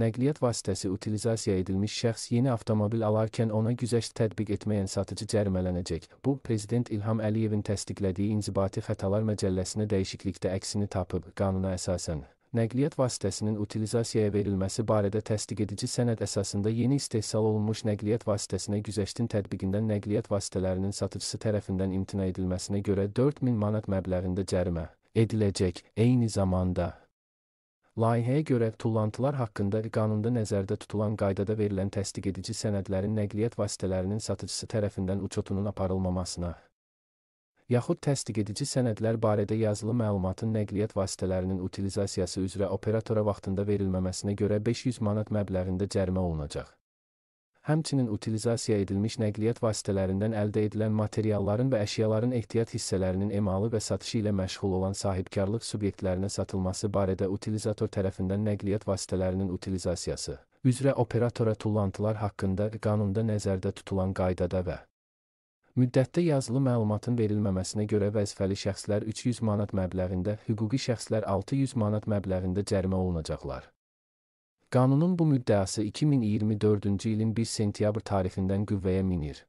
nəqliyyat vasitəsi utilizasiya edilmiş şəxs yeni avtomobil alarkən ona güzəşt tətbiq etməyən satıcı cərimələnəcək. Bu, Prezident İlham Əliyevin təsdiqlədiyi İnzibati Xətalar Məcəlləsinə dəyişiklikdə əksini tapıb, qanuna əsasən nəqliyyat vasitəsinin utilizasiyaya verilməsi barədə təsdiq edici sənəd əsasında yeni istehsal olunmuş nəqliyyat vasitəsinə güzəştin tətbiqindən nəqliyyat vasitələrinin satıcısı tərəfindən imtina edilməsinə görə 4000 manat məbləğində cərimə ediləcək. Eyni zamanda Layihəyə görə tullantılar haqqında qanunda nəzərdə tutulan qaydada verilən təsdiq edici sənədlərin nəqliyyat vasitələrinin satıcısı tərəfindən uçotunun aparılmamasına, yaxud təsdiq edici sənədlər barədə yazılı məlumatın nəqliyyat vasitələrinin utilizasiyası üzrə operatora vaxtında verilməməsinə görə 500 manat məbləğində cərimə olunacaq həmçinin utilizasiya edilmiş nəqliyyat vasitələrindən əldə edilən materialların və əşyaların ehtiyat hissələrinin emalı və satışı ilə məşğul olan sahibkarlıq subyektlərinə satılması barədə utilizator tərəfindən nəqliyyat vasitələrinin utilizasiyası üzrə operatora tullantılar haqqında qanunda nəzərdə tutulan qaydada və müddətdə yazılı məlumatın verilməməsinə görə vəzifəli şəxslər 300 manat məbləğində, hüquqi şəxslər 600 manat məbləğində cərimə olunacaqlar. Kanunun bu müddeası 2024 yılın 1 sentyabr tarifinden güvveye minir.